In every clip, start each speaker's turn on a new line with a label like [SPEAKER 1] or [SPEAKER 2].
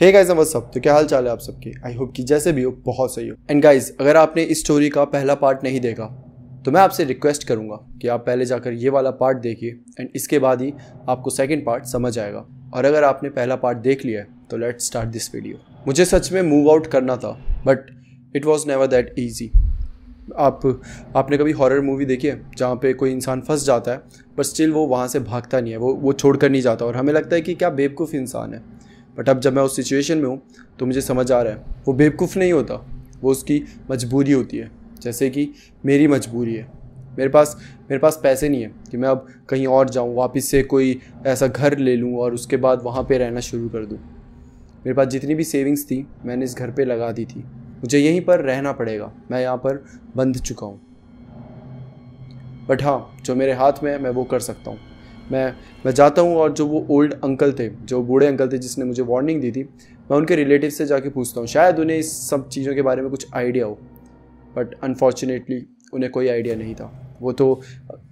[SPEAKER 1] hey guys नमस्ते सब तो क्या हाल चाल है आप सबके आई होप कि जैसे भी हो बहुत सही हो एंड गाइस अगर आपने इस स्टोरी का पहला पार्ट नहीं देखा तो मैं आपसे रिक्वेस्ट करूंगा कि आप पहले जाकर ये वाला पार्ट देखिए एंड इसके बाद ही आपको सेकंड पार्ट समझ आएगा और अगर आपने पहला पार्ट देख लिया है तो लेट स्टार्ट दिस वीडियो मुझे सच में मूव आउट करना था but it was never that easy आप आपने कभी हॉरर मूवी देखी है जहाँ पे कोई इंसान फंस जाता है बट स्टिल वो वहाँ से भागता नहीं है वो वो छोड़ कर नहीं जाता और हमें लगता है कि क्या बेवकूफ़ इंसान है बट अब जब मैं उस सिचुएशन में हूँ तो मुझे समझ आ रहा है वो बेवकूफ़ नहीं होता वो उसकी मजबूरी होती है जैसे कि मेरी मजबूरी है मेरे पास मेरे पास पैसे नहीं है कि मैं अब कहीं और जाऊँ वापस से कोई ऐसा घर ले लूँ और उसके बाद वहाँ पर रहना शुरू कर दूँ मेरे पास जितनी भी सेविंग्स थी मैंने इस घर पर लगा दी थी मुझे यहीं पर रहना पड़ेगा मैं यहाँ पर बंध चुका हूँ बट हाँ जो मेरे हाथ में है मैं वो कर सकता हूँ मैं मैं जाता हूँ और जो वो ओल्ड अंकल थे जो बूढ़े अंकल थे जिसने मुझे वार्निंग दी थी मैं उनके रिलेटिव से जाके पूछता हूँ शायद उन्हें इस सब चीज़ों के बारे में कुछ आइडिया हो बट अनफॉर्चुनेटली उन्हें कोई आइडिया नहीं था वो तो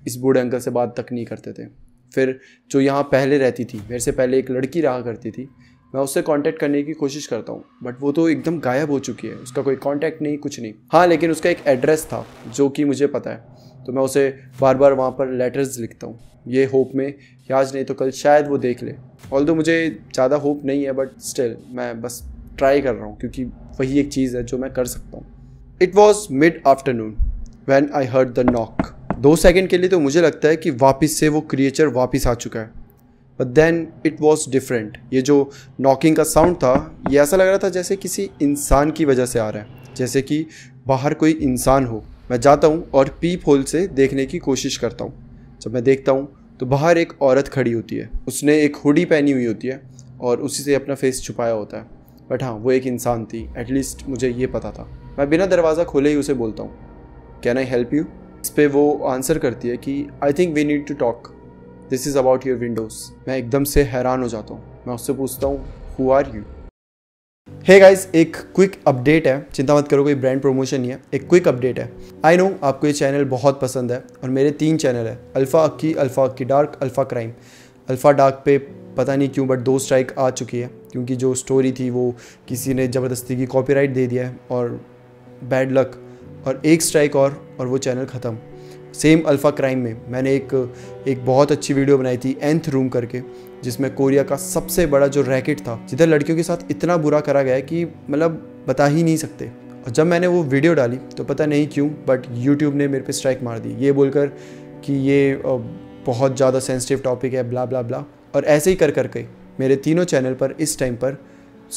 [SPEAKER 1] इस बूढ़े अंकल से बात तक नहीं करते थे फिर जो यहाँ पहले रहती थी मेरे से पहले एक लड़की रहा करती थी मैं उससे कांटेक्ट करने की कोशिश करता हूँ बट वो तो एकदम गायब हो चुकी है उसका कोई कांटेक्ट नहीं कुछ नहीं हाँ लेकिन उसका एक एड्रेस था जो कि मुझे पता है तो मैं उसे बार बार वहाँ पर लेटर्स लिखता हूँ ये होप में कि आज नहीं तो कल शायद वो देख ले ऑल मुझे ज़्यादा होप नहीं है बट स्टिल मैं बस ट्राई कर रहा हूँ क्योंकि वही एक चीज़ है जो मैं कर सकता हूँ it was mid afternoon when I heard the knock दो सेकेंड के लिए तो मुझे लगता है कि वापस से वो क्रिएचर वापस आ चुका है but then it was different ये जो नॉकिंग का साउंड था ये ऐसा लग रहा था जैसे किसी इंसान की वजह से आ रहा है जैसे कि बाहर कोई इंसान हो मैं जाता हूँ और पीप होल से देखने की कोशिश करता हूँ जब मैं देखता हूँ तो बाहर एक औरत खड़ी होती है उसने एक हुडी पहनी हुई होती है और उसी से अपना फेस छुपाया होता है बट हाँ वो एक इंसान थी एटलीस्ट मुझे ये पता था मैं बिना दरवाज़ा खोले ही उसे बोलता हूँ कैन आई हेल्प यू इस पर वो आंसर करती है कि I think we need to talk this is about your windows मैं एकदम से हैरान हो जाता हूँ मैं उससे पूछता हूँ who are you hey hey guys एक क्विक अपडेट है चिंता मत करो कोई ब्रांड प्रमोशन नहीं है एक क्विक अपडेट है आई नो आपको ये चैनल बहुत पसंद है और मेरे तीन चैनल है alpha Akki alpha Akki dark alpha crime alpha dark पे पता नहीं क्यों बट दो स्ट्राइक आ चुकी है क्योंकि जो स्टोरी थी वो किसी ने ज़बरदस्ती की कॉपीराइट दे दिया है और बैड लक और एक स्ट्राइक और और वो चैनल ख़त्म सेम अल्फ़ा क्राइम में मैंने एक एक बहुत अच्छी वीडियो बनाई थी एंथ रूम करके जिसमें कोरिया का सबसे बड़ा जो रैकेट था जिधर लड़कियों के साथ इतना बुरा करा गया कि मतलब बता ही नहीं सकते और जब मैंने वो वीडियो डाली तो पता नहीं क्यों बट यूट्यूब ने मेरे पे स्ट्राइक मार दी ये बोलकर कि ये बहुत ज़्यादा सेंसिटिव टॉपिक है ब्ला ब्ला ब्ला और ऐसे ही कर कर के मेरे तीनों चैनल पर इस टाइम पर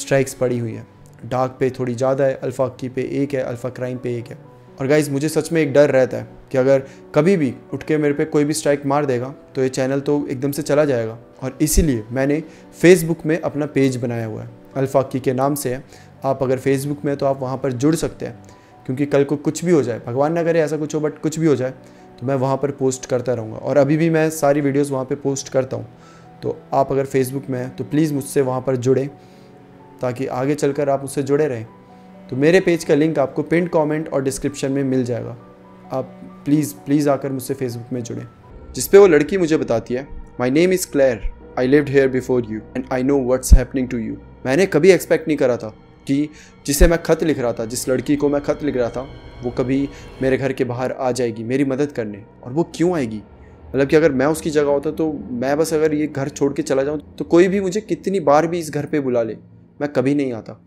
[SPEAKER 1] स्ट्राइक्स पड़ी हुई है डार्क पे थोड़ी ज़्यादा है अल्फ़ा की पे एक है अल्फ़ा क्राइम पे एक है और गाइज मुझे सच में एक डर रहता है कि अगर कभी भी उठ के मेरे पे कोई भी स्ट्राइक मार देगा तो ये चैनल तो एकदम से चला जाएगा और इसीलिए मैंने फेसबुक में अपना पेज बनाया हुआ है अल्फ़ाकी के नाम से है आप अगर फेसबुक में तो आप वहाँ पर जुड़ सकते हैं क्योंकि कल को कुछ भी हो जाए भगवान ना करे ऐसा कुछ हो बट कुछ भी हो जाए तो मैं वहाँ पर पोस्ट करता रहूँगा और अभी भी मैं सारी वीडियोज़ वहाँ पर पोस्ट करता हूँ तो आप अगर फेसबुक में हैं तो प्लीज़ मुझसे वहाँ पर जुड़ें ताकि आगे चलकर आप उससे जुड़े रहें तो मेरे पेज का लिंक आपको पिंट कमेंट और डिस्क्रिप्शन में मिल जाएगा आप प्लीज़ प्लीज़ आकर मुझसे फेसबुक में जुड़ें जिसपे वो लड़की मुझे बताती है my name is Claire I live here before you and I know what's happening to you मैंने कभी एक्सपेक्ट नहीं करा था कि जिसे मैं ख़त लिख रहा था जिस लड़की को मैं ख़त लिख रहा था वो कभी मेरे घर के बाहर आ जाएगी मेरी मदद करने और वो क्यों आएगी मतलब कि अगर मैं उसकी जगह होता तो मैं बस अगर ये घर छोड़ के चला जाऊँ तो कोई भी मुझे कितनी बार भी इस घर पे बुला ले मैं कभी नहीं आता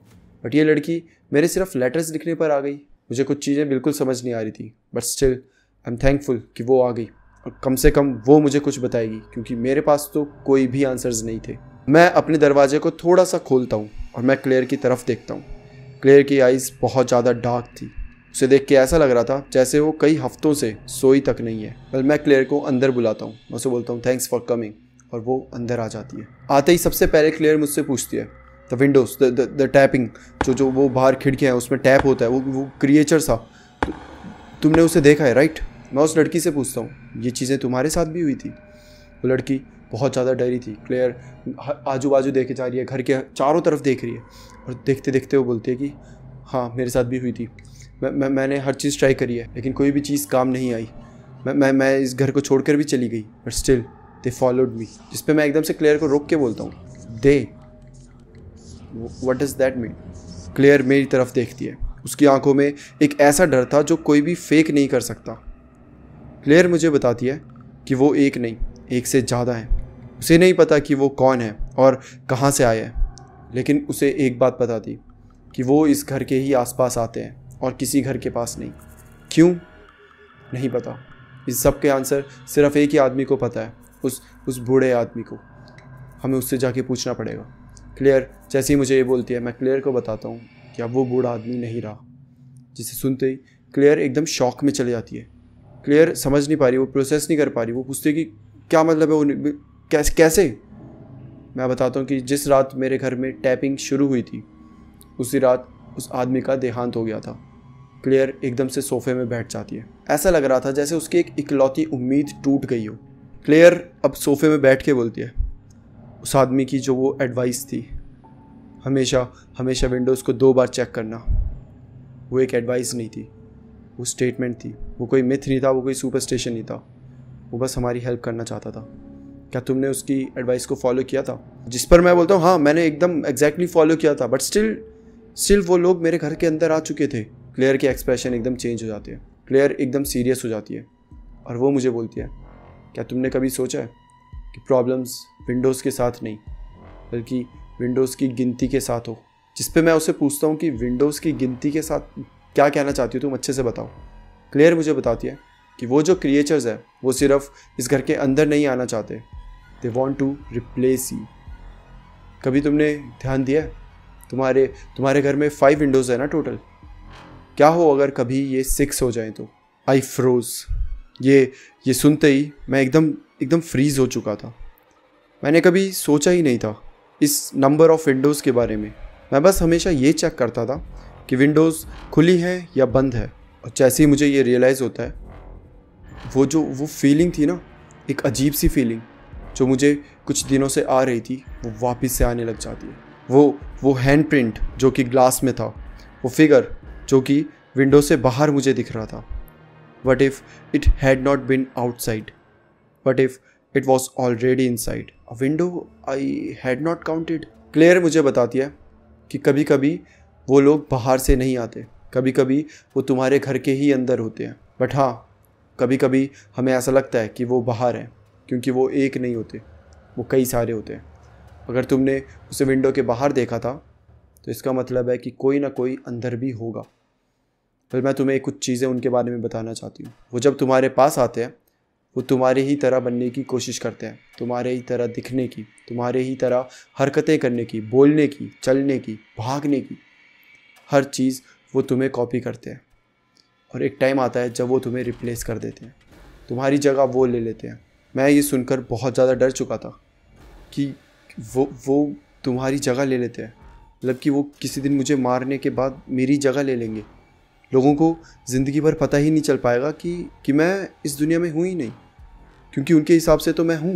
[SPEAKER 1] बट ये लड़की मेरे सिर्फ लेटर्स लिखने पर आ गई मुझे कुछ चीज़ें बिल्कुल समझ नहीं आ रही थी but still I am thankful कि वो आ गई और कम से कम वो मुझे कुछ बताएगी क्योंकि मेरे पास तो कोई भी आंसर्स नहीं थे मैं अपने दरवाजे को थोड़ा सा खोलता हूँ और मैं क्लेयर की तरफ देखता हूँ क्लेयर की आइज़ बहुत ज़्यादा डार्क थी उसे देख के ऐसा लग रहा था जैसे वो कई हफ्तों से सोई तक नहीं है बल मैं क्लेयर को अंदर बुलाता हूँ मैं उसे बोलता हूँ थैंक्स फॉर कमिंग और वो अंदर आ जाती है आते ही सबसे पहले क्लेयर मुझसे पूछती है द विंडोज द टैपिंग जो जो वो बाहर खिड़कियाँ हैं उसमें टैप होता है वो वो क्रिएचर था तुमने उसे देखा है राइट मैं उस लड़की से पूछता हूँ ये चीज़ें तुम्हारे साथ भी हुई थी वो लड़की बहुत ज़्यादा डरी थी क्लियर आजू बाजू देखे जा रही है घर के चारों तरफ देख रही है और देखते देखते वो बोलती है कि हाँ मेरे साथ भी हुई थी मैं, मैं मैंने हर चीज़ ट्राई करी है लेकिन कोई भी चीज़ काम नहीं आई मैं मैं मैं इस घर को छोड़कर भी चली गई but still they followed me जिस पर मैं एकदम से क्लियर को रोक के बोलता हूँ they what does that mean Claire मेरी तरफ देखती है उसकी आंखों में एक ऐसा डर था जो कोई भी फेक नहीं कर सकता क्लियर मुझे बताती है कि वो एक नहीं एक से ज़्यादा है उसे नहीं पता कि वो कौन है और कहाँ से आया है लेकिन उसे एक बात पता थी कि वो इस घर के ही आसपास आते हैं और किसी घर के पास नहीं क्यों नहीं पता इस सब के आंसर सिर्फ एक ही आदमी को पता है उस उस बूढ़े आदमी को हमें उससे जाके पूछना पड़ेगा क्लियर जैसे ही मुझे ये बोलती है मैं क्लियर को बताता हूँ कि अब वो बूढ़ा आदमी नहीं रहा जिसे सुनते ही क्लियर एकदम शौक में चली जाती है क्लियर समझ नहीं पा रही वो प्रोसेस नहीं कर पा रही वो पूछते कि क्या मतलब है वो कैसे कैसे मैं बताता हूँ कि जिस रात मेरे घर में टैपिंग शुरू हुई थी उसी रात उस आदमी का देहांत हो गया था क्लियर एकदम से सोफे में बैठ जाती है ऐसा लग रहा था जैसे उसकी एक इकलौती उम्मीद टूट गई हो क्लियर अब सोफे में बैठ के बोलती है उस आदमी की जो वो एडवाइस थी हमेशा हमेशा विंडोज़ को दो बार चेक करना वो एक एडवाइस नहीं थी वो स्टेटमेंट थी वो कोई मिथ नहीं था वो कोई सुपरस्टिशन नहीं था वो बस हमारी हेल्प करना चाहता था क्या तुमने उसकी एडवाइस को फॉलो किया था जिस पर मैं बोलता हूँ हाँ मैंने एकदम एग्जैक्टली फॉलो किया था बट स्टिल स्टिल वो लोग मेरे घर के अंदर आ चुके थे क्लेयर के एक्सप्रेशन एकदम चेंज हो जाते हैं क्लेयर एकदम सीरियस हो जाती है और वो मुझे बोलती है क्या तुमने कभी सोचा है कि प्रॉब्लम्स विंडोज़ के साथ नहीं बल्कि विंडोज़ की गिनती के साथ हो जिस पे मैं उसे पूछता हूँ कि विंडोज़ की गिनती के साथ क्या कहना चाहती हो तुम अच्छे से बताओ क्लियर मुझे बताती है कि वो जो क्रिएचर्स है वो सिर्फ इस घर के अंदर नहीं आना चाहते they want to replace you कभी तुमने ध्यान दिया तुम्हारे तुम्हारे घर में फाइव विंडोज़ है ना टोटल क्या हो अगर कभी ये सिक्स हो जाए तो आई फ्रोज़ ये ये सुनते ही मैं एकदम एकदम फ्रीज हो चुका था मैंने कभी सोचा ही नहीं था इस नंबर ऑफ़ विंडोज़ के बारे में मैं बस हमेशा ये चेक करता था कि विंडोज़ खुली है या बंद है और जैसे ही मुझे ये रियलाइज़ होता है वो जो वो फीलिंग थी ना एक अजीब सी फीलिंग जो मुझे कुछ दिनों से आ रही थी वो वापस से आने लग जाती है वो वो हैंड प्रिंट जो कि ग्लास में था वो फिगर जो कि विंडो से बाहर मुझे दिख रहा था what if it had not been outside what if it was already inside window I had not counted Claire मुझे बताती है कि कभी कभी वो लोग बाहर से नहीं आते कभी कभी वो तुम्हारे घर के ही अंदर होते हैं बट हाँ कभी कभी हमें ऐसा लगता है कि वो बाहर हैं क्योंकि वो एक नहीं होते वो कई सारे होते हैं अगर तुमने उसे विंडो के बाहर देखा था तो इसका मतलब है कि कोई ना कोई अंदर भी होगा फिर मैं तुम्हें कुछ चीज़ें उनके बारे में बताना चाहती हूँ वो जब तुम्हारे पास आते हैं वो तुम्हारे ही तरह बनने की कोशिश करते हैं तुम्हारे ही तरह दिखने की तुम्हारे ही तरह हरकतें करने की बोलने की चलने की भागने की हर चीज़ वो तुम्हें कॉपी करते हैं और एक टाइम आता है जब वो तुम्हें रिप्लेस कर देते हैं तुम्हारी जगह वो ले लेते हैं मैं ये सुनकर बहुत ज़्यादा डर चुका था कि वो वो तुम्हारी जगह ले लेते हैं मतलब कि वो किसी दिन मुझे मारने के बाद मेरी जगह ले लेंगे लोगों को ज़िंदगी भर पता ही नहीं चल पाएगा कि कि मैं इस दुनिया में हूँ ही नहीं क्योंकि उनके हिसाब से तो मैं हूँ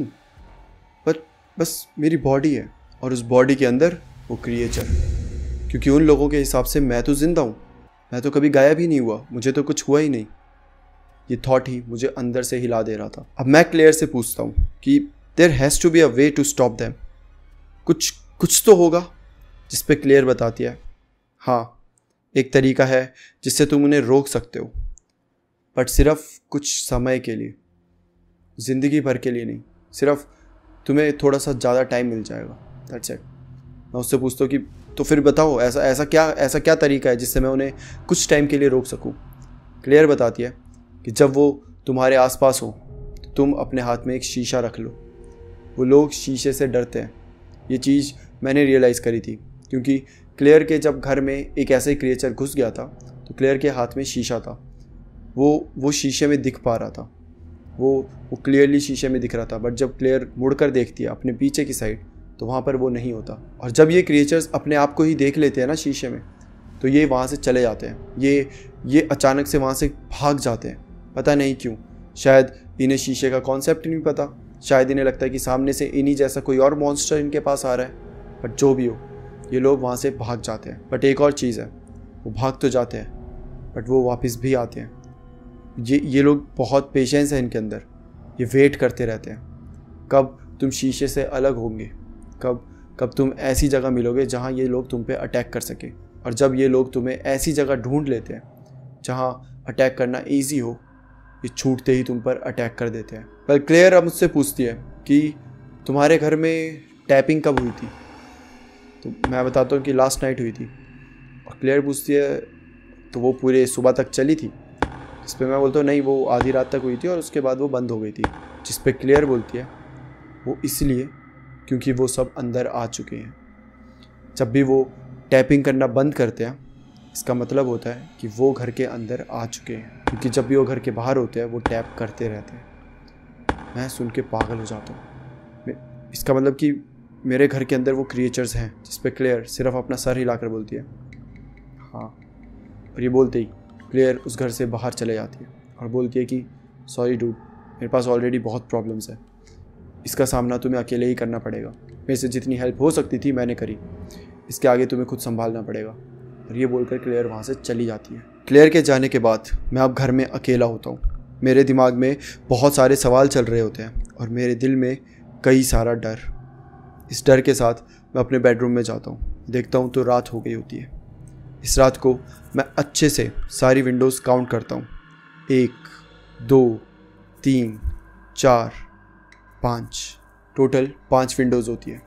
[SPEAKER 1] बट बस मेरी बॉडी है और उस बॉडी के अंदर वो क्रिएचर क्योंकि उन लोगों के हिसाब से मैं तो ज़िंदा हूँ मैं तो कभी गायब ही नहीं हुआ मुझे तो कुछ हुआ ही नहीं ये थॉट ही मुझे अंदर से हिला दे रहा था अब मैं क्लियर से पूछता हूँ कि there has to be a way to stop them कुछ कुछ तो होगा जिस पर क्लियर बताती है हाँ एक तरीका है जिससे तुम उन्हें रोक सकते हो बट सिर्फ कुछ समय के लिए ज़िंदगी भर के लिए नहीं सिर्फ तुम्हें थोड़ा सा ज़्यादा टाइम मिल जाएगा दैट्स इट मैं उससे पूछता हूँ कि तो फिर बताओ ऐसा ऐसा क्या ऐसा क्या तरीका है जिससे मैं उन्हें कुछ टाइम के लिए रोक सकूँ क्लियर बताती है कि जब वो तुम्हारे आसपास हो तो तुम अपने हाथ में एक शीशा रख लो वो लोग शीशे से डरते हैं ये चीज़ मैंने रियलाइज़ करी थी क्योंकि क्लेयर के जब घर में एक ऐसे क्रिएचर घुस गया था तो क्लेयर के हाथ में शीशा था वो वो शीशे में दिख पा रहा था वो वो क्लियरली शीशे में दिख रहा था बट जब क्लेयर मुड़ कर देखती है अपने पीछे की साइड तो वहाँ पर वो नहीं होता और जब ये क्रिएचर्स अपने आप को ही देख लेते हैं ना शीशे में तो ये वहाँ से चले जाते हैं ये ये अचानक से वहाँ से भाग जाते हैं पता नहीं क्यों शायद इन्हें शीशे का कॉन्सेप्ट नहीं पता शायद इन्हें लगता है कि सामने से इन्हीं जैसा कोई और मॉन्स्टर इनके पास आ रहा है बट जो भी हो ये लोग वहाँ से भाग जाते हैं बट एक और चीज़ है वो भाग तो जाते हैं बट वो वापस भी आते हैं ये ये लोग बहुत पेशेंस हैं इनके अंदर ये वेट करते रहते हैं कब तुम शीशे से अलग होंगे कब कब तुम ऐसी जगह मिलोगे जहाँ ये लोग तुम पे अटैक कर सकें और जब ये लोग तुम्हें ऐसी जगह ढूंढ लेते हैं जहाँ अटैक करना ईज़ी हो ये छूटते ही तुम पर अटैक कर देते हैं पर क्लियर अब मुझसे पूछती है कि तुम्हारे घर में टैपिंग कब हुई थी तो मैं बताता हूँ कि लास्ट नाइट हुई थी और क्लियर पूछती है तो वो पूरे सुबह तक चली थी जिस पर मैं बोलता हूँ नहीं वो आधी रात तक हुई थी और उसके बाद वो बंद हो गई थी जिस पर क्लियर बोलती है वो इसलिए क्योंकि वो सब अंदर आ चुके हैं जब भी वो टैपिंग करना बंद करते हैं इसका मतलब होता है कि वो घर के अंदर आ चुके हैं क्योंकि जब भी वो घर के बाहर होते हैं वो टैप करते रहते हैं मैं सुन के पागल हो जाता हूँ इसका मतलब कि मेरे घर के अंदर वो क्रिएचर्स हैं जिस पर क्लेयर सिर्फ अपना सर ही लाकर बोलती है हाँ और ये बोलते ही क्लियर उस घर से बाहर चले जाती है और बोलती है कि सॉरी डूड मेरे पास ऑलरेडी बहुत प्रॉब्लम्स है इसका सामना तुम्हें अकेले ही करना पड़ेगा मेरे से जितनी हेल्प हो सकती थी मैंने करी इसके आगे तुम्हें खुद संभालना पड़ेगा और ये बोलकर क्लियर वहाँ से चली जाती है क्लियर के जाने के बाद मैं अब घर में अकेला होता हूँ मेरे दिमाग में बहुत सारे सवाल चल रहे होते हैं और मेरे दिल में कई सारा डर इस डर के साथ मैं अपने बेडरूम में जाता हूँ देखता हूँ तो रात हो गई होती है इस रात को मैं अच्छे से सारी विंडोज़ काउंट करता हूँ एक दो तीन चार पाँच टोटल पाँच विंडोज़ होती है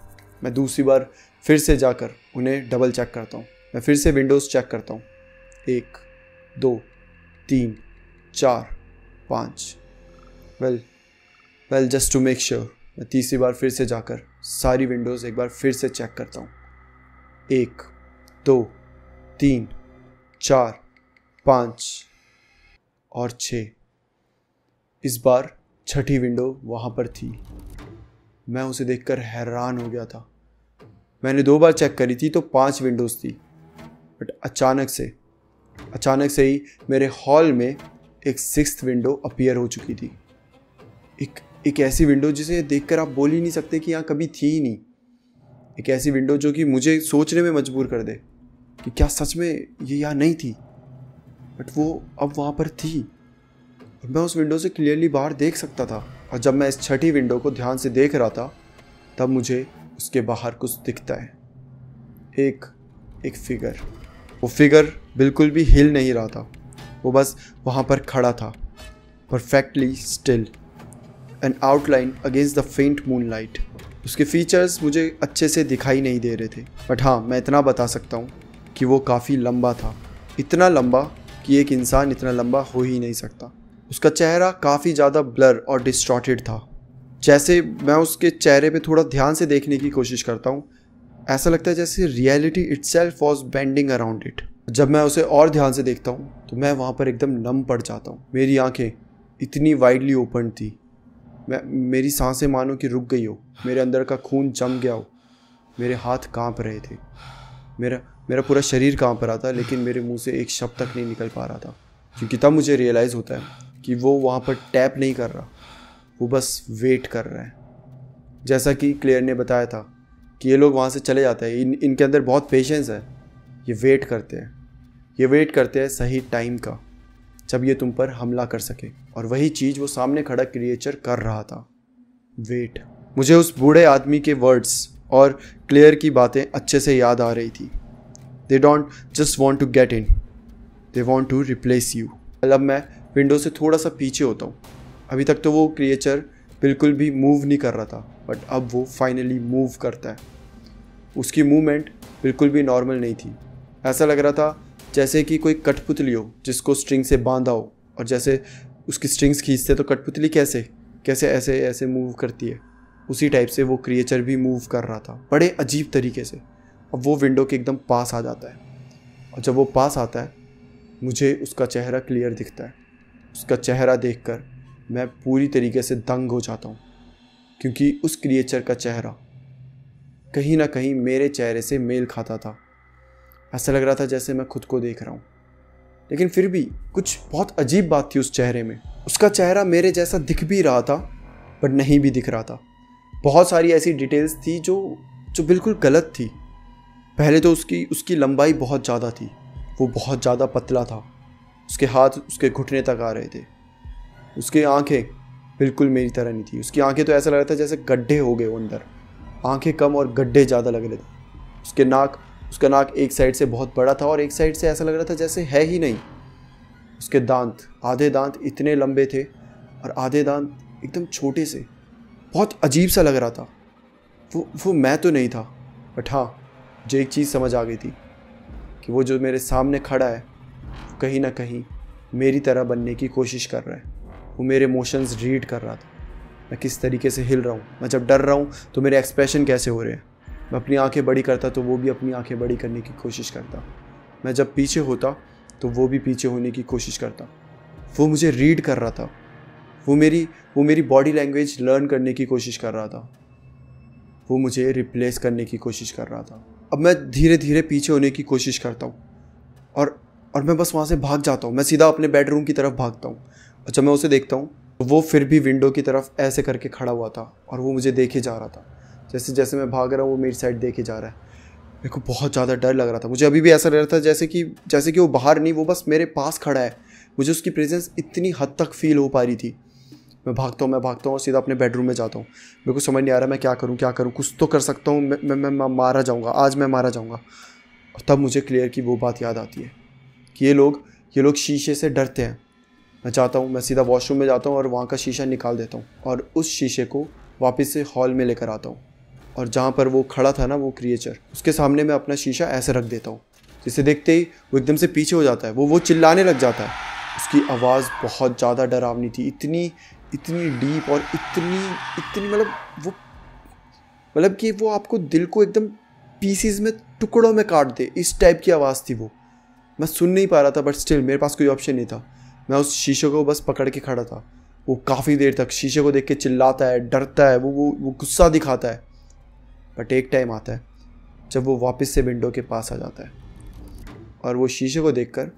[SPEAKER 1] मैं दूसरी बार फिर से जाकर उन्हें डबल चेक करता हूँ मैं फिर से विंडोज़ चेक करता हूँ एक दो तीन चार पाँच well well just to make sure मैं तीसरी बार फिर से जाकर सारी विंडोज़ एक बार फिर से चेक करता हूँ एक दो तीन चार पाँच और छ इस बार छठी विंडो वहाँ पर थी मैं उसे देखकर हैरान हो गया था मैंने दो बार चेक करी थी तो पांच विंडोज़ थी बट अचानक से अचानक से ही मेरे हॉल में एक सिक्स विंडो अपीयर हो चुकी थी एक एक ऐसी विंडो जिसे देखकर आप बोल ही नहीं सकते कि यहाँ कभी थी ही नहीं एक ऐसी विंडो जो कि मुझे सोचने में मजबूर कर दे कि क्या सच में ये यहाँ नहीं थी बट वो अब वहाँ पर थी और मैं उस विंडो से क्लियरली बाहर देख सकता था और जब मैं इस छठी विंडो को ध्यान से देख रहा था तब मुझे उसके बाहर कुछ दिखता है एक एक फिगर वो फिगर बिल्कुल भी हिल नहीं रहा था वो बस वहाँ पर खड़ा था perfectly still an outline against the faint moonlight उसके फीचर्स मुझे अच्छे से दिखाई नहीं दे रहे थे बट हाँ मैं इतना बता सकता हूँ कि वो काफ़ी लंबा था इतना लंबा कि एक इंसान इतना लंबा हो ही नहीं सकता उसका चेहरा काफ़ी ज़्यादा ब्लर और डिस्टॉटेड था जैसे मैं उसके चेहरे पे थोड़ा ध्यान से देखने की कोशिश करता हूँ ऐसा लगता है जैसे reality itself was bending around it जब मैं उसे और ध्यान से देखता हूँ तो मैं वहाँ पर एकदम नम पड़ जाता हूँ मेरी आँखें इतनी वाइडली ओपन थी मैं मेरी सांसें मानो कि रुक गई हो मेरे अंदर का खून जम गया हो मेरे हाथ कांप रहे थे मेरा मेरा पूरा शरीर कांप रहा था लेकिन मेरे मुंह से एक शब्द तक नहीं निकल पा रहा था क्योंकि तब मुझे रियलाइज़ होता है कि वो वहाँ पर टैप नहीं कर रहा वो बस वेट कर रहा है जैसा कि क्लियर ने बताया था कि ये लोग वहाँ से चले जाते हैं इन इनके अंदर बहुत पेशेंस है ये वेट करते हैं ये वेट करते हैं सही टाइम का जब ये तुम पर हमला कर सके और वही चीज़ वो सामने खड़ा क्रिएचर कर रहा था वेट मुझे उस बूढ़े आदमी के वर्ड्स और क्लियर की बातें अच्छे से याद आ रही थी they don't just want to get in they want to replace you अब मैं विंडो से थोड़ा सा पीछे होता हूँ अभी तक तो वो क्रिएचर बिल्कुल भी मूव नहीं कर रहा था बट अब वो फाइनली मूव करता है उसकी मूवमेंट बिल्कुल भी नॉर्मल नहीं थी ऐसा लग रहा था जैसे कि कोई कठपुतली हो जिसको स्ट्रिंग से बांधा हो और जैसे उसकी स्ट्रिंग्स खींचते तो कठपुतली कैसे कैसे ऐसे ऐसे मूव करती है उसी टाइप से वो क्रिएचर भी मूव कर रहा था बड़े अजीब तरीके से अब वो विंडो के एकदम पास आ जाता है और जब वो पास आता है मुझे उसका चेहरा क्लियर दिखता है उसका चेहरा कर मैं पूरी तरीके से दंग हो जाता हूँ क्योंकि उस क्रिएचर का चेहरा कहीं ना कहीं मेरे चेहरे से मेल खाता था ऐसा लग रहा था जैसे मैं खुद को देख रहा हूँ लेकिन फिर भी कुछ बहुत अजीब बात थी उस चेहरे में उसका चेहरा मेरे जैसा दिख भी रहा था बट नहीं भी दिख रहा था बहुत सारी ऐसी डिटेल्स थी जो जो बिल्कुल गलत थी पहले तो उसकी उसकी लंबाई बहुत ज़्यादा थी वो बहुत ज़्यादा पतला था उसके हाथ उसके घुटने तक आ रहे थे उसकी आंखें बिल्कुल मेरी तरह नहीं थी उसकी आंखें तो ऐसा लग रहा था जैसे गड्ढे हो गए अंदर आंखें कम और गड्ढे ज़्यादा लग रहे थे उसके नाक उसका नाक एक साइड से बहुत बड़ा था और एक साइड से ऐसा लग रहा था जैसे है ही नहीं उसके दांत आधे दांत इतने लंबे थे और आधे दांत एकदम छोटे से बहुत अजीब सा लग रहा था वो वो मैं तो नहीं था बट हाँ मुझे एक चीज़ समझ आ गई थी कि वो जो मेरे सामने खड़ा है कहीं ना कहीं मेरी तरह बनने की कोशिश कर रहा है वो मेरे मोशंस रीड कर रहा था मैं किस तरीके से हिल रहा हूँ मैं जब डर रहा हूँ तो मेरे एक्सप्रेशन कैसे हो रहे हैं मैं अपनी आंखें बड़ी करता तो वो भी अपनी आंखें बड़ी करने की कोशिश करता मैं जब पीछे होता तो वो भी पीछे होने की कोशिश करता वो मुझे रीड कर रहा था वो मेरी वो मेरी बॉडी लैंग्वेज लर्न करने की कोशिश कर रहा था वो मुझे रिप्लेस करने की कोशिश कर रहा था अब मैं धीरे धीरे पीछे होने की कोशिश करता हूँ और और मैं बस वहाँ से भाग जाता हूँ मैं सीधा अपने बेडरूम की तरफ भागता हूँ अच्छा मैं उसे देखता हूँ वो फिर भी विंडो की तरफ ऐसे करके खड़ा हुआ था और वो मुझे देखे जा रहा था जैसे जैसे मैं भाग रहा हूँ वो मेरी साइड देखे जा रहा है मेरे को बहुत ज़्यादा डर लग रहा था मुझे अभी भी ऐसा लग रहा था जैसे कि जैसे कि वो बाहर नहीं वो बस मेरे पास खड़ा है मुझे उसकी प्रेजेंस इतनी हद तक फील हो पा रही थी मैं भागता हूँ मैं भागता हूँ सीधा अपने बेडरूम में जाता हूँ मेरे को समझ नहीं आ रहा मैं क्या करूँ क्या करूँ कुछ तो कर सकता हूँ मैं, मैं मैं मारा जाऊँगा आज मैं मारा जाऊँगा और तब मुझे क्लियर की वो बात याद आती है कि ये लोग ये लोग शीशे से डरते हैं मैं चाहता हूँ मैं सीधा वॉशरूम में जाता हूँ और वहाँ का शीशा निकाल देता हूँ और उस शीशे को वापस से हॉल में लेकर आता हूँ और जहाँ पर वो खड़ा था ना वो क्रिएचर उसके सामने मैं अपना शीशा ऐसे रख देता हूँ जिसे देखते ही वो एकदम से पीछे हो जाता है वो वो चिल्लाने लग जाता है उसकी आवाज़ बहुत ज़्यादा डरावनी थी इतनी इतनी डीप और इतनी इतनी मतलब वो मतलब कि वो आपको दिल को एकदम पीसीज में टुकड़ों में काट दे इस टाइप की आवाज़ थी वो मैं सुन नहीं पा रहा था बट स्टिल मेरे पास कोई ऑप्शन नहीं था मैं उस शीशे को बस पकड़ के खड़ा था वो काफ़ी देर तक शीशे को देख के चिल्लाता है डरता है वो वो वो गुस्सा दिखाता है बट एक टाइम आता है जब वो वापस से विंडो के पास आ जाता है और वो शीशे को देख कर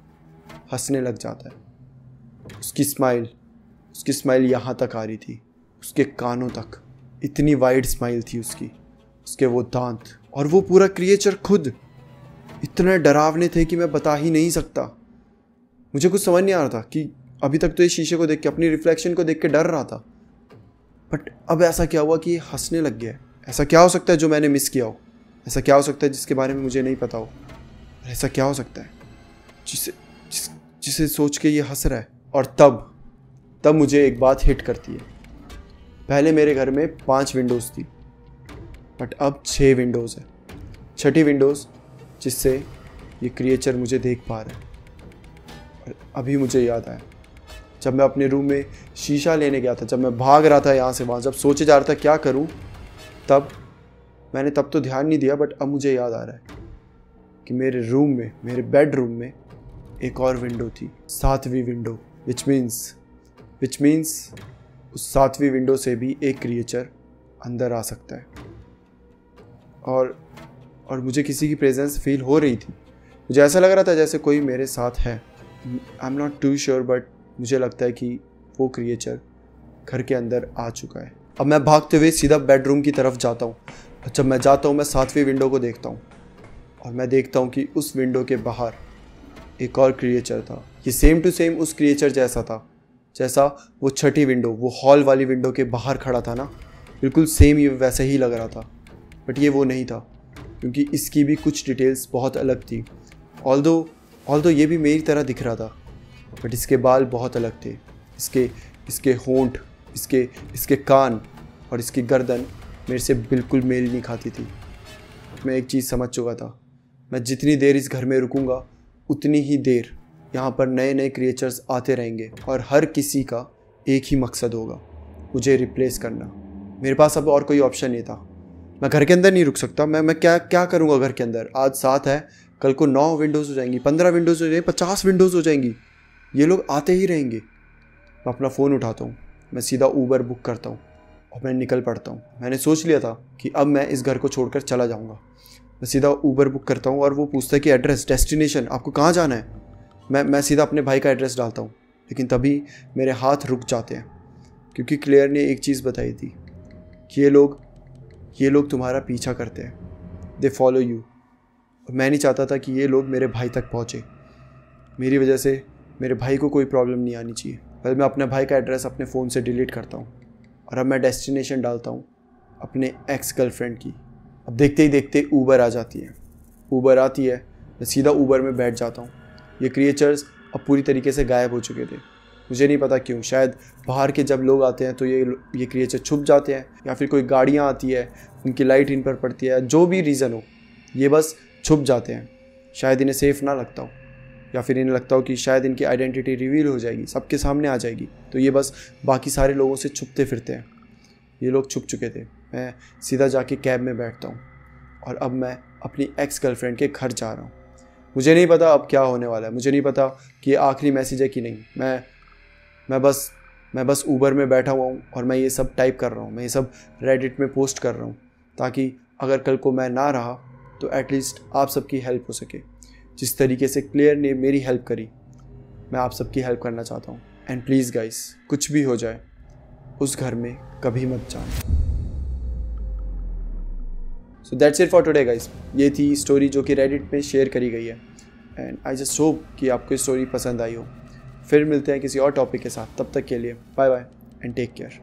[SPEAKER 1] हंसने लग जाता है उसकी स्माइल उसकी स्माइल यहाँ तक आ रही थी उसके कानों तक इतनी वाइड स्माइल थी उसकी उसके वो दांत और वो पूरा क्रिएचर खुद इतने डरावने थे कि मैं बता ही नहीं सकता मुझे कुछ समझ नहीं आ रहा था कि अभी तक तो ये शीशे को देख के अपनी रिफ्लेक्शन को देख के डर रहा था बट अब ऐसा क्या हुआ कि ये हंसने लग गया है ऐसा क्या हो सकता है जो मैंने मिस किया हो ऐसा क्या हो सकता है जिसके बारे में मुझे नहीं पता हो ऐसा क्या हो सकता है जिसे जिस, जिसे सोच के ये हंस रहा है और तब तब मुझे एक बात हिट करती है पहले मेरे घर में पांच विंडोज़ थी बट अब छः विंडोज़ है छठी विंडोज़ जिससे ये क्रिएचर मुझे देख पा रहा है और अभी मुझे याद आया जब मैं अपने रूम में शीशा लेने गया था जब मैं भाग रहा था यहाँ से वहाँ जब सोचे जा रहा था क्या करूँ तब मैंने तब तो ध्यान नहीं दिया बट अब मुझे याद आ रहा है कि मेरे रूम में मेरे बेडरूम में एक और विंडो थी सातवीं window which means which means उस सातवीं विंडो से भी एक क्रिएचर अंदर आ सकता है और और मुझे किसी की प्रेजेंस फील हो रही थी मुझे ऐसा लग रहा था जैसे कोई मेरे साथ है I am not too sure but मुझे लगता है कि वो क्रिएचर घर के अंदर आ चुका है अब मैं भागते हुए सीधा बेडरूम की तरफ जाता हूँ जब मैं जाता हूँ मैं सातवीं विंडो को देखता हूँ और मैं देखता हूँ कि उस विंडो के बाहर एक और क्रिएचर था ये सेम टू सेम उस क्रिएचर जैसा था जैसा वो छठी विंडो वो हॉल वाली विंडो के बाहर खड़ा था ना बिल्कुल सेम ही वैसा ही लग रहा था बट ये वो नहीं था क्योंकि इसकी भी कुछ डिटेल्स बहुत अलग थी ऑल दो ऑल दो ये भी मेरी तरह दिख रहा था बट इसके बाल बहुत अलग थे इसके इसके होंठ इसके इसके कान और इसकी गर्दन मेरे से बिल्कुल मेल नहीं खाती थी मैं एक चीज़ समझ चुका था मैं जितनी देर इस घर में रुकूंगा उतनी ही देर यहाँ पर नए नए क्रिएचर्स आते रहेंगे और हर किसी का एक ही मकसद होगा मुझे रिप्लेस करना मेरे पास अब और कोई ऑप्शन नहीं था मैं घर के अंदर नहीं रुक सकता मैं मैं क्या क्या करूँगा घर के अंदर आज सात है कल को नौ विंडोज़ हो जाएंगी पंद्रह विंडोज़ हो जाएंगी पचास विंडोज़ हो जाएंगी ये लोग आते ही रहेंगे मैं अपना फ़ोन उठाता हूँ मैं सीधा ऊबर बुक करता हूँ और मैं निकल पड़ता हूँ मैंने सोच लिया था कि अब मैं इस घर को छोड़कर चला जाऊँगा मैं सीधा ऊबर बुक करता हूँ और वो पूछता है कि एड्रेस डेस्टिनेशन आपको कहाँ जाना है मैं मैं सीधा अपने भाई का एड्रेस डालता हूँ लेकिन तभी मेरे हाथ रुक जाते हैं क्योंकि क्लेयर ने एक चीज़ बताई थी कि ये लोग ये लोग तुम्हारा पीछा करते हैं दे फॉलो यू और मैं नहीं चाहता था कि ये लोग मेरे भाई तक पहुँचे मेरी वजह से मेरे भाई को कोई प्रॉब्लम नहीं आनी चाहिए फिर मैं अपने भाई का एड्रेस अपने फ़ोन से डिलीट करता हूँ और अब मैं डेस्टिनेशन डालता हूँ अपने एक्स गर्लफ्रेंड की अब देखते ही देखते ऊबर आ जाती है ऊबर आती है मैं सीधा ऊबर में बैठ जाता हूँ ये क्रिएचर्स अब पूरी तरीके से गायब हो चुके थे मुझे नहीं पता क्यों शायद बाहर के जब लोग आते हैं तो ये ये क्रिएचर छुप जाते हैं या फिर कोई गाड़ियाँ आती है उनकी लाइट इन पर पड़ती है जो भी रीज़न हो ये बस छुप जाते हैं शायद इन्हें सेफ़ ना लगता हो या फिर इन्हें लगता हो कि शायद इनकी आइडेंटिटी रिवील हो जाएगी सबके सामने आ जाएगी तो ये बस बाकी सारे लोगों से छुपते फिरते हैं ये लोग छुप चुके थे मैं सीधा जाके कैब में बैठता हूँ और अब मैं अपनी एक्स गर्लफ्रेंड के घर जा रहा हूँ मुझे नहीं पता अब क्या होने वाला है मुझे नहीं पता कि ये आखिरी मैसेज है कि नहीं मैं मैं बस मैं बस ऊबर में बैठा हुआ हूँ और मैं ये सब टाइप कर रहा हूँ मैं ये सब रेडिट में पोस्ट कर रहा हूँ ताकि अगर कल को मैं ना रहा तो एटलीस्ट आप सबकी हेल्प हो सके जिस तरीके से क्लियर ने मेरी हेल्प करी मैं आप सबकी हेल्प करना चाहता हूँ एंड प्लीज़ गाइस कुछ भी हो जाए उस घर में कभी मत जाना so that's it for today guys ये थी स्टोरी जो कि रेडिट पे शेयर करी गई है एंड आई जस्ट होप कि आपको स्टोरी पसंद आई हो फिर मिलते हैं किसी और टॉपिक के साथ तब तक के लिए bye bye and take care